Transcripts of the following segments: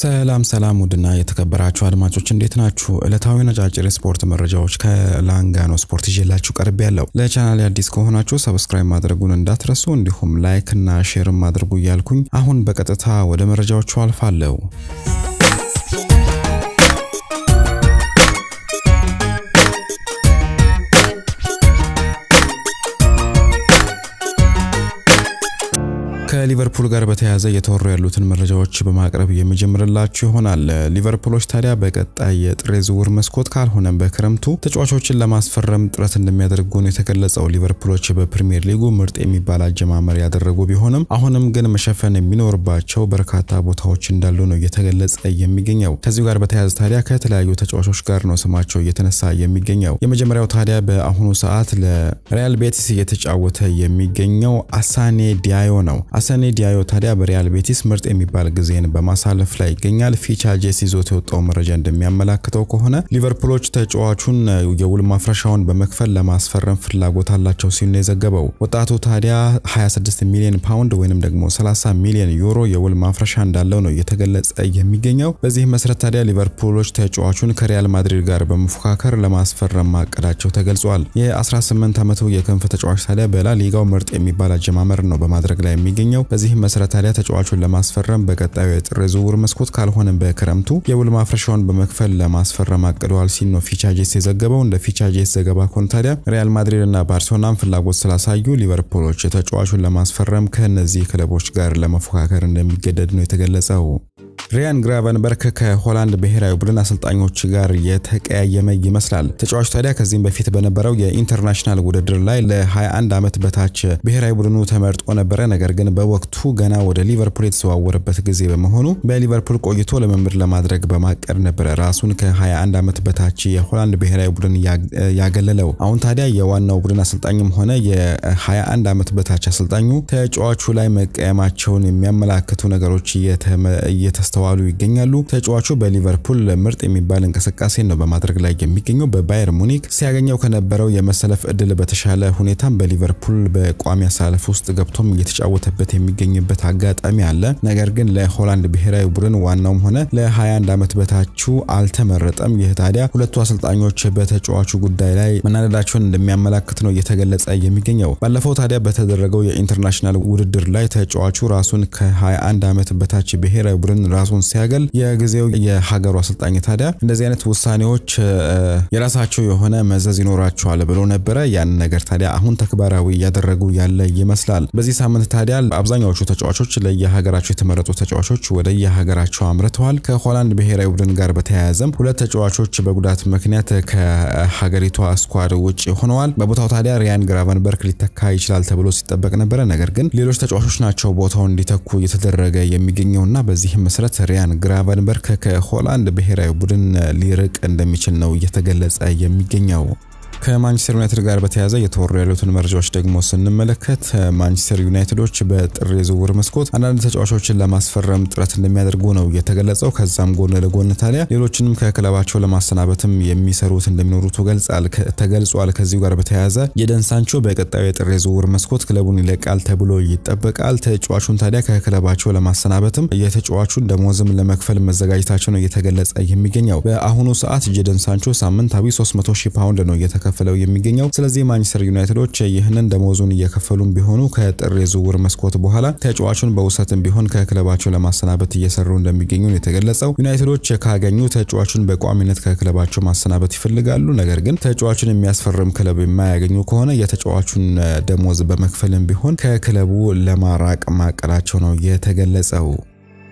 ሰላም ሰላም ውድና የተከበራችሁ አድማጮች እንዴት ናችሁ? ዕለታዊ ነጫጭር ስፖርት መረጃዎች ከላንጋኖ ስፖርት ይዤላችሁ ቀርቤ ያለው ለቻናል አዲስ ከሆናችሁ ሰብስክራይብ ማድረጉን እንዳትረሱ፣ እንዲሁም ላይክ እና ሼርም አድርጉ እያልኩኝ አሁን በቀጥታ ወደ መረጃዎቹ አልፋለሁ። ከሊቨርፑል ጋር በተያያዘ እየተወሩ ያሉትን መረጃዎች በማቅረብ የሚጀምርላችሁ ይሆናል። ሊቨርፑሎች ታዲያ በቀጣይ የጥሬ ዝውውር መስኮት ካልሆነም በክረምቱ ተጫዋቾችን ለማስፈረም ጥረት እንደሚያደርጉ ነው የተገለጸው። ሊቨርፑሎች በፕሪምየር ሊጉ ምርጥ የሚባል አጀማመር ያደረጉ ቢሆንም አሁንም ግን መሸፈን የሚኖርባቸው በርካታ ቦታዎች እንዳሉ ነው እየተገለጸ የሚገኘው። ከዚሁ ጋር በተያያዘ ታዲያ ከተለያዩ ተጫዋቾች ጋር ነው ስማቸው እየተነሳ የሚገኘው። የመጀመሪያው ታዲያ በአሁኑ ሰዓት ለሪያል ቤቲስ እየተጫወተ የሚገኘው አሳኔ ዲያዮ ነው። ዳንሰኔ ዲያዮ ታዲያ በሪያል ቤቲስ ምርጥ የሚባል ጊዜን በማሳለፍ ላይ ይገኛል። ፊቻ ጄስ ይዞት የወጣው መረጃ እንደሚያመላክተው ከሆነ ሊቨርፑሎች ተጫዋቹን የውል ማፍረሻውን በመክፈል ለማስፈረም ፍላጎት አላቸው ሲል ነው የዘገበው። ወጣቱ ታዲያ 26 ሚሊዮን ፓውንድ ወይንም ደግሞ 30 ሚሊዮን ዩሮ የውል ማፍረሻ እንዳለው ነው እየተገለጸ የሚገኘው። በዚህ መሰረት ታዲያ ሊቨርፑሎች ተጫዋቹን ከሪያል ማድሪድ ጋር በመፎካከር ለማስፈረም ማቀዳቸው ተገልጿል። የ18 ዓመቱ የክንፍ ተጫዋች ታዲያ በላሊጋው ምርጥ የሚባል አጀማመር ነው በማድረግ ላይ የሚገኘው። ነው። በዚህም መሰረት ታዲያ ተጫዋቹን ለማስፈረም በቀጣዩ የጥር ዝውውር መስኮት ካልሆነም በክረምቱ የውል ማፍረሻውን በመክፈል ለማስፈረም አቅደዋል ሲል ነው ፊቻ ጄስ የዘገበው። እንደ ፊቻ ጄስ ዘገባ ከሆነ ታዲያ ሪያል ማድሪድ እና ባርሴሎናም ፍላጎት ስላሳዩ ሊቨርፑሎች ተጫዋቹን ለማስፈረም ከእነዚህ ክለቦች ጋር ለመፎካከር እንደሚገደድ ነው የተገለጸው። ሪያን ግራቨንበርክ ከሆላንድ ብሔራዊ ቡድን አሰልጣኞች ጋር የተቀያየመ ይመስላል። ተጫዋቹ ታዲያ ከዚህም በፊት በነበረው የኢንተርናሽናል ውድድር ላይ ለ21 ዓመት በታች ብሔራዊ ቡድኑ ተመርጦ ነበረ። ነገር ግን በወቅቱ ገና ወደ ሊቨርፑል የተዘዋወረበት ጊዜ በመሆኑ በሊቨርፑል ቆይቶ ልምምድ ለማድረግ በማቀድ ነበረ ራሱን ከ21 ዓመት በታች የሆላንድ ብሔራዊ ቡድን ያገለለው። አሁን ታዲያ የዋናው ቡድን አሰልጣኝም ሆነ የ21 ዓመት በታች አሰልጣኙ ተጫዋቹ ላይ መቀየማቸውን የሚያመላክቱ ነገሮች እየተ እየተስተዋሉ ይገኛሉ። ተጫዋቹ በሊቨርፑል ምርጥ የሚባል እንቅስቃሴ ነው በማድረግ ላይ የሚገኘው። በባየር ሙኒክ ሲያገኘው ከነበረው የመሰለፍ እድል በተሻለ ሁኔታም በሊቨርፑል በቋሚ አሰላለፍ ውስጥ ገብቶም እየተጫወተበት የሚገኝበት አጋጣሚ አለ። ነገር ግን ለሆላንድ ብሔራዊ ቡድን ዋናውም ሆነ ለ21 ዓመት በታቹ አልተመረጠም። ይህ ታዲያ ሁለቱ አሰልጣኞች በተጫዋቹ ጉዳይ ላይ መናደዳቸውን እንደሚያመላክት ነው እየተገለጸ የሚገኘው። ባለፈው ታዲያ በተደረገው የኢንተርናሽናል ውድድር ላይ ተጫዋቹ ራሱን ከ21 ዓመት በታች ብሔራዊ ቡድን ራሱን ሲያገል የጊዜው የሀገሩ አሰልጣኝ ታዲያ እንደዚህ አይነት ውሳኔዎች የራሳቸው የሆነ መዘዝ ይኖራቸዋል ብሎ ነበረ። ያን ነገር ታዲያ አሁን ተግባራዊ እያደረጉ ያለ ይመስላል። በዚህ ሳምንት ታዲያ አብዛኛዎቹ ተጫዋቾች ለየሀገራቸው የተመረጡ ተጫዋቾች ወደ የሀገራቸው አምርተዋል። ከሆላንድ ብሔራዊ ቡድን ጋር በተያያዘም ሁለት ተጫዋቾች በጉዳት ምክንያት ከሀገሪቷ ስኳድ ውጭ ሆነዋል። በቦታው ታዲያ ሪያን ግራቨንበርክ ሊተካ ይችላል ተብሎ ሲጠበቅ ነበረ። ነገር ግን ሌሎች ተጫዋቾች ናቸው ቦታው እንዲተኩ እየተደረገ የሚገኘውና በዚህም መሰረት ሪያን ግራቨንበርክ ከሆላንድ ብሔራዊ ቡድን ሊርቅ እንደሚችል ነው እየተገለጸ የሚገኘው። ከማንቸስተር ዩናይትድ ጋር በተያያዘ እየተወሩ ያሉትን መረጃዎች ደግሞ ስንመለከት ማንቸስተር ዩናይትዶች በጥር የዝውውር መስኮት አንዳንድ ተጫዋቾችን ለማስፈረም ጥረት እንደሚያደርጉ ነው የተገለጸው። ከዛም ጎን ለጎን ታዲያ ሌሎችንም ከክለባቸው ለማሰናበትም የሚሰሩት እንደሚኖሩ ተገልጿል። ከዚሁ ጋር በተያያዘ የደን ሳንቾ በቀጣዩ የጥር የዝውውር መስኮት ክለቡን ይለቃል ተብሎ ይጠበቃል። ተጫዋቹን ታዲያ ከክለባቸው ለማሰናበትም የተጫዋቹን ደሞዝም ለመክፈል መዘጋጀታቸው ነው እየተገለጸ የሚገኘው። በአሁኑ ሰዓት ጄደን ሳንቾ ሳምንታዊ 300 ሺህ ፓውንድ ነው እየተከፈ እየተከፈለው የሚገኘው። ስለዚህ ማንቸስተር ዩናይትዶች ይህንን ደሞዙን እየከፈሉም ቢሆኑ ከጥር የዝውውር መስኮት በኋላ ተጫዋቹን በውሰትም ቢሆን ከክለባቸው ለማሰናበት እየሰሩ እንደሚገኙ ነው የተገለጸው። ዩናይትዶች ካገኙ ተጫዋቹን በቋሚነት ከክለባቸው ማሰናበት ይፈልጋሉ። ነገር ግን ተጫዋቹን የሚያስፈርም ክለብ የማያገኙ ከሆነ የተጫዋቹን ደሞዝ በመክፈልም ቢሆን ከክለቡ ለማራቅ ማቀላቸው ነው የተገለጸው።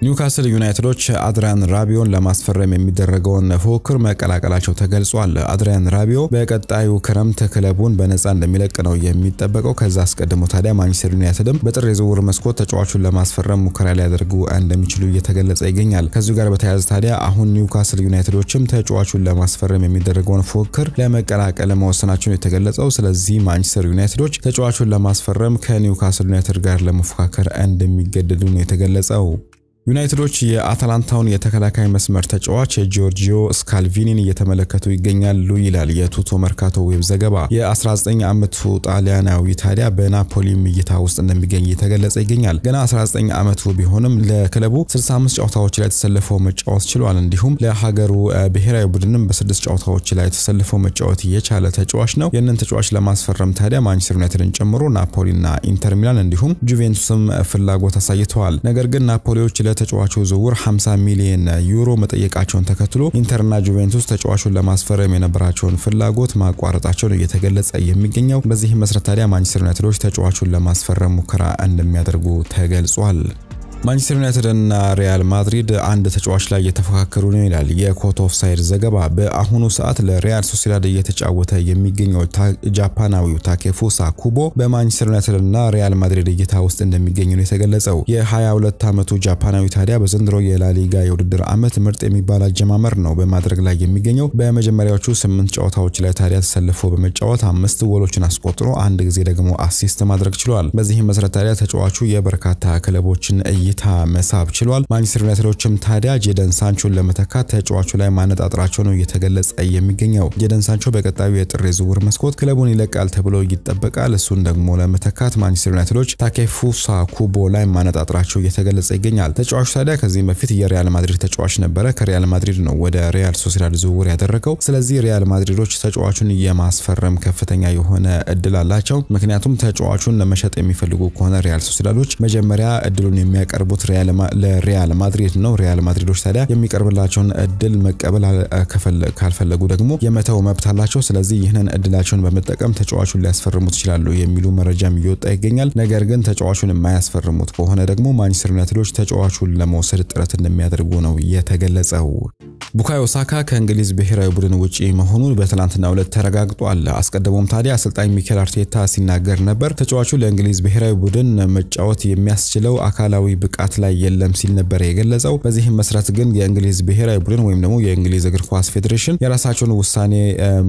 ኒውካስል ዩናይትዶች አድሪያን ራቢዮን ለማስፈረም የሚደረገውን ፉክክር መቀላቀላቸው ተገልጿል። አድሪያን ራቢዮ በቀጣዩ ክረምት ክለቡን በነፃ እንደሚለቅ ነው የሚጠበቀው። ከዛ አስቀድሞ ታዲያ ማንቸስተር ዩናይትድም በጥር የዝውውር መስኮት ተጫዋቹን ለማስፈረም ሙከራ ሊያደርጉ እንደሚችሉ እየተገለጸ ይገኛል። ከዚሁ ጋር በተያያዘ ታዲያ አሁን ኒውካስል ዩናይትዶችም ተጫዋቹን ለማስፈረም የሚደረገውን ፉክክር ለመቀላቀል መወሰናቸውን የተገለጸው። ስለዚህ ማንቸስተር ዩናይትዶች ተጫዋቹን ለማስፈረም ከኒውካስል ዩናይትድ ጋር ለመፎካከር እንደሚገደዱ ነው የተገለጸው። ዩናይትዶች የአታላንታውን የተከላካይ መስመር ተጫዋች የጆርጂዮ ስካልቪኒን እየተመለከቱ ይገኛሉ ይላል የቱቶ መርካቶ ዌብ ዘገባ። የ19 ዓመቱ ጣሊያናዊ ታዲያ በናፖሊም እይታ ውስጥ እንደሚገኝ እየተገለጸ ይገኛል። ገና 19 ዓመቱ ቢሆንም ለክለቡ 65 ጨዋታዎች ላይ ተሰልፎ መጫወት ችሏል። እንዲሁም ለሀገሩ ብሔራዊ ቡድንም በስድስት ጨዋታዎች ላይ ተሰልፎ መጫወት እየቻለ ተጫዋች ነው። ይህንን ተጫዋች ለማስፈረም ታዲያ ማንቸስተር ዩናይትድን ጨምሮ ናፖሊና ኢንተር ሚላን እንዲሁም ጁቬንቱስም ፍላጎት አሳይተዋል። ነገር ግን ናፖሊዎች ለተጫዋቹ ዝውውር 50 ሚሊዮን ዩሮ መጠየቃቸውን ተከትሎ ኢንተርና ጁቬንቱስ ተጫዋቹን ለማስፈረም የነበራቸውን ፍላጎት ማቋረጣቸውን እየተገለጸ የሚገኘው። በዚህም መሰረት ታዲያ ማንቸስተር ዩናይትዶች ተጫዋቹን ለማስፈረም ሙከራ እንደሚያደርጉ ተገልጿል። ማንቸስተር ዩናይትድና ሪያል ማድሪድ አንድ ተጫዋች ላይ እየተፈካከሩ ነው ይላል የኮት ኦፍ ሳይድ ዘገባ። በአሁኑ ሰዓት ለሪያል ሶሲዳድ እየተጫወተ የሚገኘው ጃፓናዊው ታኬፉሳ ኩቦ በማንቸስተር ዩናይትድና ሪያል ማድሪድ እይታ ውስጥ እንደሚገኝ ነው የተገለጸው። የ22 ዓመቱ ጃፓናዊ ታዲያ በዘንድሮ የላሊጋ የውድድር ዓመት ምርጥ የሚባል አጀማመር ነው በማድረግ ላይ የሚገኘው። በመጀመሪያዎቹ ስምንት ጨዋታዎች ላይ ታዲያ ተሰልፎ በመጫወት አምስት ጎሎችን አስቆጥሮ አንድ ጊዜ ደግሞ አሲስት ማድረግ ችሏል። በዚህም መሰረት ታዲያ ተጫዋቹ የበርካታ ክለቦችን እይ እይታ መሳብ ችሏል። ማንቸስተር ዩናይትዶችም ታዲያ ጄደን ሳንቾን ለመተካት ተጫዋቹ ላይ ማነጣጥራቸው ነው እየተገለጸ የሚገኘው። ጄደን ሳንቾ በቀጣዩ የጥር ዝውውር መስኮት ክለቡን ይለቃል ተብሎ ይጠበቃል። እሱን ደግሞ ለመተካት ማንቸስተር ዩናይትዶች ታኬፉሳ ኩቦ ላይ ማነጣጥራቸው እየተገለጸ ይገኛል። ተጫዋቹ ታዲያ ከዚህም በፊት የሪያል ማድሪድ ተጫዋች ነበረ። ከሪያል ማድሪድ ነው ወደ ሪያል ሶሲዳድ ዝውውር ያደረገው። ስለዚህ ሪያል ማድሪዶች ተጫዋቹን የማስፈረም ከፍተኛ የሆነ እድል አላቸው። ምክንያቱም ተጫዋቹን ለመሸጥ የሚፈልጉ ከሆነ ሪያል ሶሲዳዶች መጀመሪያ እድሉን የሚያቀር የሚያቀርቡት ለሪያል ማድሪድ ነው። ሪያል ማድሪዶች ታዲያ የሚቀርብላቸውን እድል መቀበል ካልፈለጉ ደግሞ የመተው መብት አላቸው። ስለዚህ ይህንን እድላቸውን በመጠቀም ተጫዋቹን ሊያስፈርሙት ይችላሉ የሚሉ መረጃም እየወጣ ይገኛል። ነገር ግን ተጫዋቹን የማያስፈርሙት ከሆነ ደግሞ ማንቸስተር ዩናይትዶች ተጫዋቹን ለመውሰድ ጥረት እንደሚያደርጉ ነው የተገለጸው። ቡካዮ ሳካ ከእንግሊዝ ብሔራዊ ቡድን ውጪ መሆኑን በትላንትና ዕለት ተረጋግጧል። አስቀድሞም ታዲያ አሰልጣኝ ሚኬል አርቴታ ሲናገር ነበር። ተጫዋቹ ለእንግሊዝ ብሔራዊ ቡድን መጫወት የሚያስችለው አካላዊ ብቃት ላይ የለም ሲል ነበር የገለጸው። በዚህም መሰረት ግን የእንግሊዝ ብሔራዊ ቡድን ወይም ደግሞ የእንግሊዝ እግር ኳስ ፌዴሬሽን የራሳቸውን ውሳኔ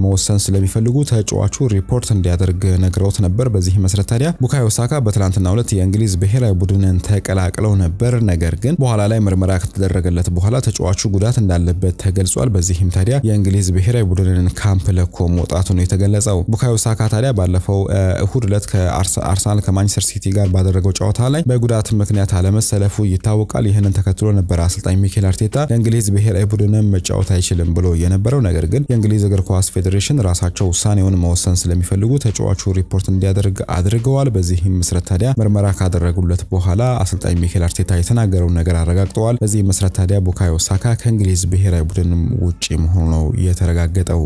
መወሰን ስለሚፈልጉ ተጫዋቹ ሪፖርት እንዲያደርግ ነግረውት ነበር። በዚህ መሰረት ታዲያ ቡካዮ ሳካ በትላንትና ዕለት የእንግሊዝ ብሔራዊ ቡድንን ተቀላቅለው ነበር። ነገር ግን በኋላ ላይ ምርመራ ከተደረገለት በኋላ ተጫዋቹ ጉዳት እንዳለበት ተገልጿል። በዚህም ታዲያ የእንግሊዝ ብሔራዊ ቡድንን ካምፕ ለኮ መውጣቱ ነው የተገለጸው። ቡካዮ ሳካ ታዲያ ባለፈው እሁድ ዕለት ከአርሰናል ከማንቸስተር ሲቲ ጋር ባደረገው ጨዋታ ላይ በጉዳት ምክንያት አለመሰለፉ ይታወቃል። ይህንን ተከትሎ ነበር አሰልጣኝ ሚኬል አርቴታ ለእንግሊዝ ብሔራዊ ቡድንን መጫወት አይችልም ብሎ የነበረው። ነገር ግን የእንግሊዝ እግር ኳስ ፌዴሬሽን ራሳቸው ውሳኔውን መወሰን ስለሚፈልጉ ተጫዋቹ ሪፖርት እንዲያደርግ አድርገዋል። በዚህም መሰረት ታዲያ ምርመራ ካደረጉለት በኋላ አሰልጣኝ ሚኬል አርቴታ የተናገረውን ነገር አረጋግጠዋል። በዚህ መሰረት ታዲያ ቡካዮ ሳካ ከእንግሊዝ ብሔራዊ ብሔራዊ ቡድንም ውጪ መሆኑ ነው የተረጋገጠው።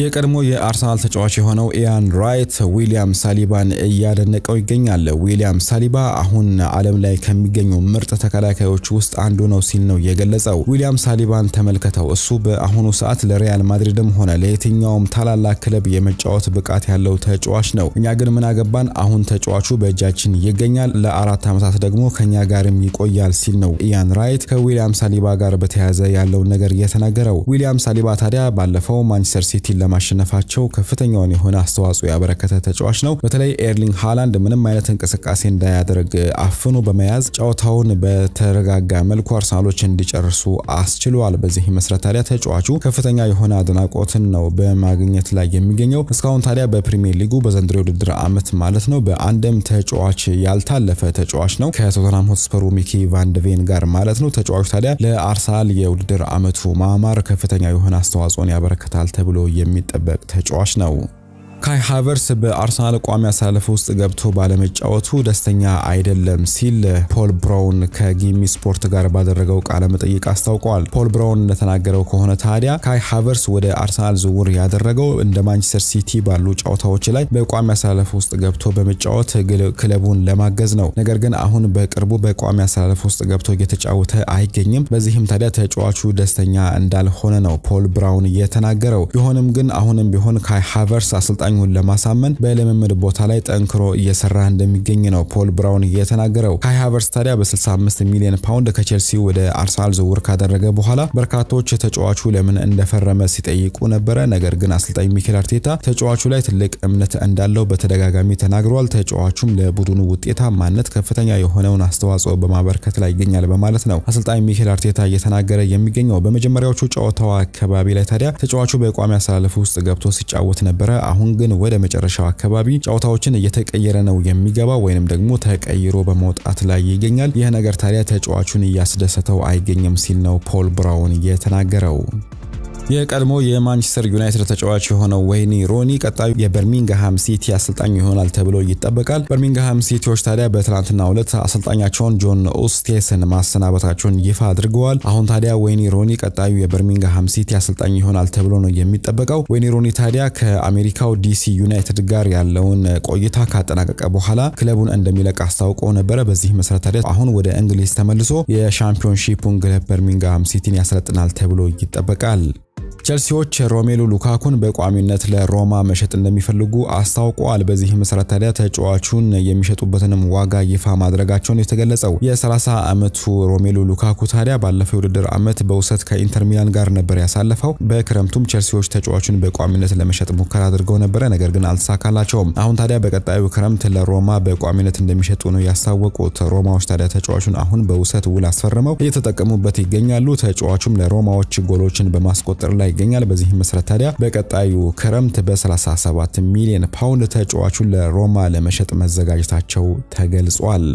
የቀድሞ የአርሰናል ተጫዋች የሆነው ኢያን ራይት ዊሊያም ሳሊባን እያደነቀው ይገኛል። ዊሊያም ሳሊባ አሁን ዓለም ላይ ከሚገኙ ምርጥ ተከላካዮች ውስጥ አንዱ ነው ሲል ነው የገለጸው። ዊሊያም ሳሊባን ተመልከተው። እሱ በአሁኑ ሰዓት ለሪያል ማድሪድም ሆነ ለየትኛውም ታላላቅ ክለብ የመጫወት ብቃት ያለው ተጫዋች ነው። እኛ ግን ምን አገባን? አሁን ተጫዋቹ በእጃችን ይገኛል፣ ለአራት ዓመታት ደግሞ ከኛ ጋርም ይቆያል ሲል ነው ኢያን ራይት ከዊሊያም ሳሊባ ጋር በተያያዘ ያለውን ነገር የተናገረው። ዊሊያም ሳሊባ ታዲያ ባለፈው ማንቸስተር ሲቲ ለ? ለማሸነፋቸው ከፍተኛውን የሆነ አስተዋጽኦ ያበረከተ ተጫዋች ነው። በተለይ ኤርሊንግ ሃላንድ ምንም አይነት እንቅስቃሴ እንዳያደርግ አፍኖ በመያዝ ጨዋታውን በተረጋጋ መልኩ አርሰናሎች እንዲጨርሱ አስችሏል። በዚህ መሰረት ታዲያ ተጫዋቹ ከፍተኛ የሆነ አድናቆትን ነው በማግኘት ላይ የሚገኘው። እስካሁን ታዲያ በፕሪሚየር ሊጉ በዘንድሮ የውድድር ዓመት ማለት ነው በአንድም ተጫዋች ያልታለፈ ተጫዋች ነው ከቶተናም ሆትስፐሩ ሚኪ ቫንደቬን ጋር ማለት ነው። ተጫዋቹ ታዲያ ለአርሰናል የውድድር ዓመቱ ማማር ከፍተኛ የሆነ አስተዋጽኦን ያበረከታል ተብሎ የሚጠበቅ ተጫዋች ነው። ካይ ሃቨርስ በአርሰናል ቋሚ አሳልፍ ውስጥ ገብቶ ባለመጫወቱ ደስተኛ አይደለም ሲል ፖል ብራውን ከጊሚ ስፖርት ጋር ባደረገው ቃለ መጠይቅ አስታውቋል። ፖል ብራውን እንደተናገረው ከሆነ ታዲያ ካይ ሃቨርስ ወደ አርሰናል ዝውውር ያደረገው እንደ ማንቸስተር ሲቲ ባሉ ጨዋታዎች ላይ በቋሚ አሳልፍ ውስጥ ገብቶ በመጫወት ክለቡን ለማገዝ ነው። ነገር ግን አሁን በቅርቡ በቋሚ አሳልፍ ውስጥ ገብቶ እየተጫወተ አይገኝም። በዚህም ታዲያ ተጫዋቹ ደስተኛ እንዳልሆነ ነው ፖል ብራውን የተናገረው። ቢሆንም ግን አሁንም ቢሆን ካይ ሃቨርስ አሰልጣኝ አሰልጣኙን ለማሳመን በልምምድ ቦታ ላይ ጠንክሮ እየሰራ እንደሚገኝ ነው ፖል ብራውን የተናገረው። ካይ ሃቨርስ ታዲያ በ65 ሚሊዮን ፓውንድ ከቼልሲ ወደ አርሰናል ዝውውር ካደረገ በኋላ በርካቶች ተጫዋቹ ለምን እንደፈረመ ሲጠይቁ ነበረ። ነገር ግን አሰልጣኝ ሚኬል አርቴታ ተጫዋቹ ላይ ትልቅ እምነት እንዳለው በተደጋጋሚ ተናግሯል። ተጫዋቹም ለቡድኑ ውጤታማነት ከፍተኛ የሆነውን አስተዋጽኦ በማበርከት ላይ ይገኛል በማለት ነው አሰልጣኝ ሚኬል አርቴታ እየተናገረ የሚገኘው። በመጀመሪያዎቹ ጨዋታው አካባቢ ላይ ታዲያ ተጫዋቹ በቋሚ አሰላለፍ ውስጥ ገብቶ ሲጫወት ነበረ። አሁን ግን ወደ መጨረሻው አካባቢ ጨዋታዎችን እየተቀየረ ነው የሚገባ ወይንም ደግሞ ተቀይሮ በመውጣት ላይ ይገኛል። ይህ ነገር ታዲያ ተጫዋቹን እያስደሰተው አይገኝም ሲል ነው ፖል ብራውን የተናገረው። የቀድሞ የማንቸስተር ዩናይትድ ተጫዋች የሆነው ወይኒ ሮኒ ቀጣዩ የበርሚንግሃም ሲቲ አሰልጣኝ ይሆናል ተብሎ ይጠበቃል። በርሚንግሃም ሲቲዎች ታዲያ በትናንትናው ዕለት አሰልጣኛቸውን ጆን ኡስቴስን ማሰናበታቸውን ይፋ አድርገዋል። አሁን ታዲያ ወይኒ ሮኒ ቀጣዩ የበርሚንግሃም ሲቲ አሰልጣኝ ይሆናል ተብሎ ነው የሚጠበቀው። ወይኒ ሮኒ ታዲያ ከአሜሪካው ዲሲ ዩናይትድ ጋር ያለውን ቆይታ ካጠናቀቀ በኋላ ክለቡን እንደሚለቅ አስታውቆ ነበረ። በዚህ መሰረት ታዲያ አሁን ወደ እንግሊዝ ተመልሶ የሻምፒዮንሺፑን ክለብ በርሚንግሃም ሲቲን ያሰለጥናል ተብሎ ይጠበቃል። ቸልሲዎች ሮሜሉ ሉካኩን በቋሚነት ለሮማ መሸጥ እንደሚፈልጉ አስታውቀዋል። በዚህ መሰረት ታዲያ ተጫዋቹን የሚሸጡበትንም ዋጋ ይፋ ማድረጋቸውን የተገለጸው የ30 ዓመቱ ሮሜሉ ሉካኩ ታዲያ ባለፈው የውድድር ዓመት በውሰት ከኢንተር ሚላን ጋር ነበር ያሳለፈው። በክረምቱም ቸልሲዎች ተጫዋቹን በቋሚነት ለመሸጥ ሙከራ አድርገው ነበረ፣ ነገር ግን አልተሳካላቸውም። አሁን ታዲያ በቀጣዩ ክረምት ለሮማ በቋሚነት እንደሚሸጡ ነው ያስታወቁት። ሮማዎች ታዲያ ተጫዋቹን አሁን በውሰት ውል አስፈርመው እየተጠቀሙበት ይገኛሉ። ተጫዋቹም ለሮማዎች ጎሎችን በማስቆጠር ላይ ይገኛል። በዚህ መሰረት ታዲያ በቀጣዩ ክረምት በ37 ሚሊዮን ፓውንድ ተጫዋቹን ለሮማ ለመሸጥ መዘጋጀታቸው ተገልጿል።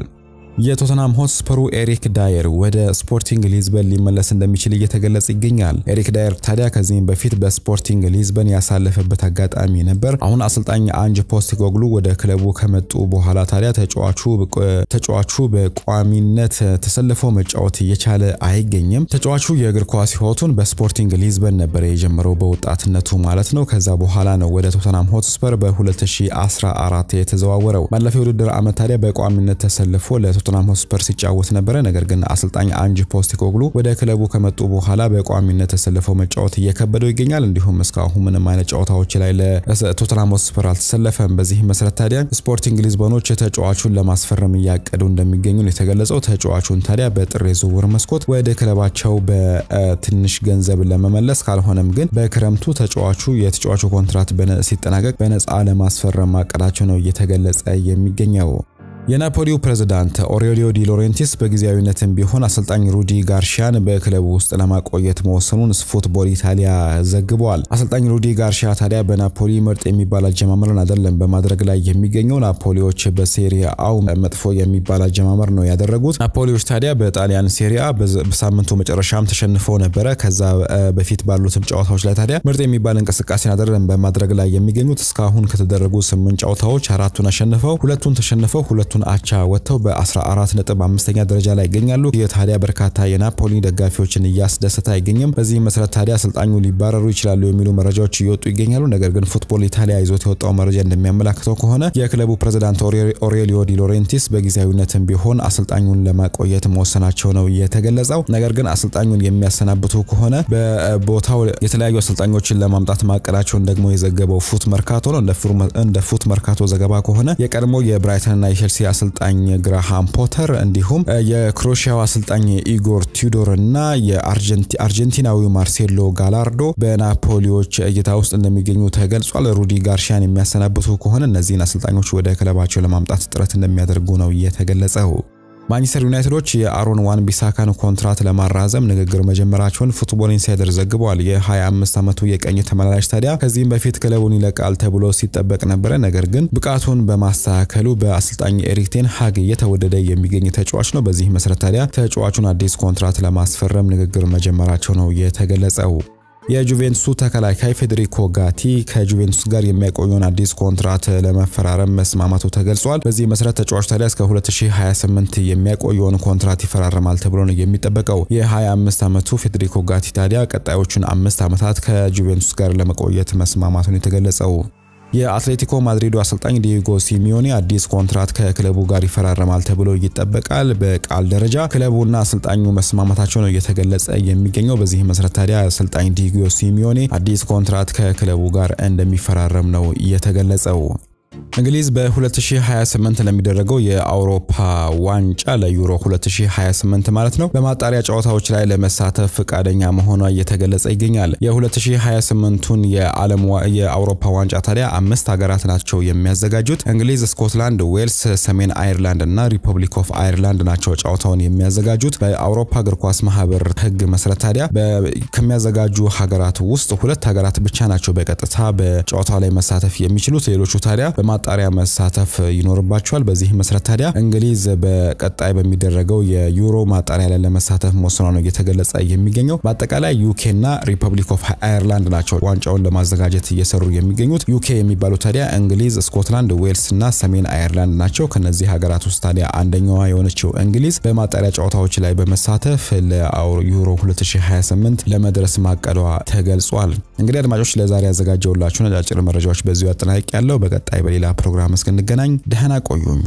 የቶተናም ሆትስፐሩ ኤሪክ ዳየር ወደ ስፖርቲንግ ሊዝበን ሊመለስ እንደሚችል እየተገለጸ ይገኛል። ኤሪክ ዳየር ታዲያ ከዚህም በፊት በስፖርቲንግ ሊዝበን ያሳለፈበት አጋጣሚ ነበር። አሁን አሰልጣኝ አንጅ ፖስት ጎግሉ ወደ ክለቡ ከመጡ በኋላ ታዲያ ተጫዋቹ በቋሚነት ተሰልፎ መጫወት እየቻለ አይገኝም። ተጫዋቹ የእግር ኳስ ህይወቱን በስፖርቲንግ ሊዝበን ነበር የጀመረው በወጣትነቱ ማለት ነው። ከዛ በኋላ ነው ወደ ቶተናም ሆትስፐር በ2014 የተዘዋወረው። ባለፈው የውድድር ዓመት ታዲያ በቋሚነት ተሰልፎ ቶተናም ሆስፐር ሲጫወት ነበረ። ነገር ግን አሰልጣኝ አንጅ ፖስቴኮግሉ ወደ ክለቡ ከመጡ በኋላ በቋሚነት ተሰልፈው መጫወት እየከበደው ይገኛል። እንዲሁም እስካሁን ምንም አይነት ጨዋታዎች ላይ ለቶተናም ሆስፐር አልተሰለፈም። በዚህ መሰረት ታዲያ ስፖርቲንግ ሊዝበኖች ተጫዋቹን ለማስፈረም እያቀዱ እንደሚገኙ የተገለጸው። ተጫዋቹን ታዲያ በጥር የዝውውር መስኮት ወደ ክለባቸው በትንሽ ገንዘብ ለመመለስ ካልሆነም ግን በክረምቱ ተጫዋቹ የተጫዋቹ ኮንትራት ሲጠናቀቅ በነፃ ለማስፈረም ማቀዳቸው ነው እየተገለጸ የሚገኘው። የናፖሊው ፕሬዝዳንት ኦሬሊዮ ዲ ሎሬንቲስ በጊዜያዊነትም ቢሆን አሰልጣኝ ሩዲ ጋርሺያን በክለቡ ውስጥ ለማቆየት መወሰኑን ስፉትቦል ኢታሊያ ዘግቧል። አሰልጣኝ ሩዲ ጋርሺያ ታዲያ በናፖሊ ምርጥ የሚባል አጀማመርን አይደለም በማድረግ ላይ የሚገኘው። ናፖሊዎች በሴሪአው መጥፎ የሚባል አጀማመር ነው ያደረጉት። ናፖሊዎች ታዲያ በጣሊያን ሴሪአ በሳምንቱ መጨረሻም ተሸንፈው ነበረ። ከዛ በፊት ባሉትም ጨዋታዎች ላይ ታዲያ ምርጥ የሚባል እንቅስቃሴን አይደለም በማድረግ ላይ የሚገኙት። እስካሁን ከተደረጉ ስምንት ጨዋታዎች አራቱን አሸንፈው ሁለቱን ተሸንፈው ሁለቱ ሁለቱን አቻ ወጥተው በ14 ነጥብ አምስተኛ ደረጃ ላይ ይገኛሉ። ይህ ታዲያ በርካታ የናፖሊ ደጋፊዎችን እያስደሰተ አይገኝም። በዚህ መሰረት ታዲያ አሰልጣኙ ሊባረሩ ይችላሉ የሚሉ መረጃዎች እየወጡ ይገኛሉ። ነገር ግን ፉትቦል ኢታሊያ ይዞት የወጣው መረጃ እንደሚያመላክተው ከሆነ የክለቡ ፕሬዝዳንት ኦሬሊዮ ዲ ሎሬንቲስ በጊዜያዊነትም ቢሆን አሰልጣኙን ለማቆየት መወሰናቸው ነው የተገለጸው። ነገር ግን አሰልጣኙን የሚያሰናብቱ ከሆነ በቦታው የተለያዩ አሰልጣኞችን ለማምጣት ማቀዳቸውን ደግሞ የዘገበው ፉት መርካቶ ነው። እንደ ፉት መርካቶ ዘገባ ከሆነ የቀድሞ የብራይተንና የቼልሲ የቼልሲ አሰልጣኝ ግራሃም ፖተር እንዲሁም የክሮሽያው አሰልጣኝ ኢጎር ቲዶር እና የአርጀንቲናዊ ማርሴሎ ጋላርዶ በናፖሊዎች እይታ ውስጥ እንደሚገኙ ተገልጿል። ሩዲ ጋርሺያን የሚያሰናብቱ ከሆነ እነዚህን አሰልጣኞች ወደ ክለባቸው ለማምጣት ጥረት እንደሚያደርጉ ነው የተገለጸው። ማንቸስተር ዩናይትዶች የአሮን ዋን ቢሳካን ኮንትራት ለማራዘም ንግግር መጀመራቸውን ፉትቦል ኢንሳይደር ዘግቧል። የ25 ዓመቱ የቀኝ ተመላላሽ ታዲያ ከዚህም በፊት ክለቡን ይለቃል ተብሎ ሲጠበቅ ነበረ። ነገር ግን ብቃቱን በማስተካከሉ በአሰልጣኝ ኤሪክ ቴን እየተወደደ የሚገኝ ተጫዋች ነው። በዚህ መሰረት ታዲያ ተጫዋቹን አዲስ ኮንትራት ለማስፈረም ንግግር መጀመራቸው ነው የተገለጸው። የጁቬንቱሱ ተከላካይ ፌዴሪኮ ጋቲ ከጁቬንቱስ ጋር የሚያቆየውን አዲስ ኮንትራት ለመፈራረም መስማማቱ ተገልጿል። በዚህ መሰረት ተጫዋች ታዲያ እስከ 2028 የሚያቆየውን ኮንትራት ይፈራረማል ተብሎ ነው የሚጠበቀው። የ25 ዓመቱ ፌዴሪኮ ጋቲ ታዲያ ቀጣዮቹን አምስት ዓመታት ከጁቬንቱስ ጋር ለመቆየት መስማማቱን የተገለጸው የአትሌቲኮ ማድሪዱ አሰልጣኝ ዲጎ ሲሚዮኔ አዲስ ኮንትራት ከክለቡ ጋር ይፈራረማል ተብሎ ይጠበቃል። በቃል ደረጃ ክለቡና አሰልጣኙ መስማማታቸው ነው እየተገለጸ የሚገኘው። በዚህ መሰረት ታዲያ አሰልጣኝ ዲጎ ሲሚዮኔ አዲስ ኮንትራት ከክለቡ ጋር እንደሚፈራረም ነው የተገለጸው። እንግሊዝ በ2028 ለሚደረገው የአውሮፓ ዋንጫ ለዩሮ 2028 ማለት ነው በማጣሪያ ጨዋታዎች ላይ ለመሳተፍ ፈቃደኛ መሆኗ እየተገለጸ ይገኛል። የ2028ቱን የአውሮፓ ዋንጫ ታዲያ አምስት ሀገራት ናቸው የሚያዘጋጁት። እንግሊዝ፣ ስኮትላንድ፣ ዌልስ፣ ሰሜን አይርላንድ እና ሪፐብሊክ ኦፍ አይርላንድ ናቸው ጨዋታውን የሚያዘጋጁት። በአውሮፓ እግር ኳስ ማህበር ህግ መሰረት ታዲያ ከሚያዘጋጁ ሀገራት ውስጥ ሁለት ሀገራት ብቻ ናቸው በቀጥታ በጨዋታ ላይ መሳተፍ የሚችሉት። ሌሎቹ ታዲያ በማጣሪያ መሳተፍ ይኖርባቸዋል። በዚህ መሰረት ታዲያ እንግሊዝ በቀጣይ በሚደረገው የዩሮ ማጣሪያ ላይ ለመሳተፍ መወሰኗ ነው እየተገለጸ የሚገኘው። በአጠቃላይ ዩኬና ሪፐብሊክ ኦፍ አየርላንድ ናቸው ዋንጫውን ለማዘጋጀት እየሰሩ የሚገኙት። ዩኬ የሚባሉ ታዲያ እንግሊዝ፣ ስኮትላንድ፣ ዌልስ እና ሰሜን አየርላንድ ናቸው። ከነዚህ ሀገራት ውስጥ ታዲያ አንደኛዋ የሆነችው እንግሊዝ በማጣሪያ ጨዋታዎች ላይ በመሳተፍ ለዩሮ 2028 ለመድረስ ማቀዷ ተገልጿል። እንግዲህ አድማጮች ለዛሬ ያዘጋጀውላችሁን አጫጭር መረጃዎች በዚሁ አጠናቅ ያለው በቀጣይ በሌላ ፕሮግራም እስክንገናኝ ደህና ቆዩኝ።